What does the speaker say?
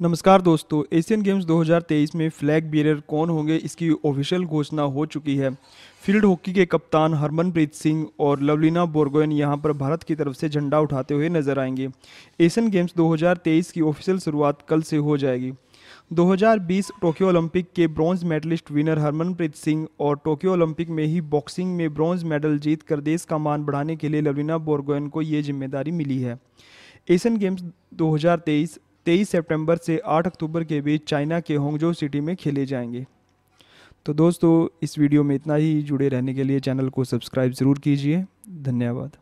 नमस्कार दोस्तों Asian games 2023 में फ्लैग बियरर कौन होंगे इसकी ऑफिशियल घोषणा हो चुकी है फील्ड हॉकी के कप्तान हरमनप्रीत सिंह और लवलीना बोरगोइन यहां पर भारत की तरफ से झंडा उठाते हुए नजर आएंगे एशियन गेम्स 2023 की ऑफिशियल शुरुआत कल से हो जाएगी 2020 टोक्यो ओलंपिक के bronze medallist winner Harmanpreet Singh और टोक्यो ओलंपिक में ही बॉक्सिंग में ब्रॉन्ज मेडल जीत कर देश का मान बढ़ाने के लिए लवलीना बोरगोइन को ये जिम्मेदारी मिली है एशियन गेम्स 2023 23 सितंबर से 8 अक्टूबर के बीच चाइना के होंगजो सिटी में खेले जाएंगे तो दोस्तों इस वीडियो में इतना ही जुड़े रहने के लिए चैनल को सब्सक्राइब ज़रूर कीजिए धन्यवाद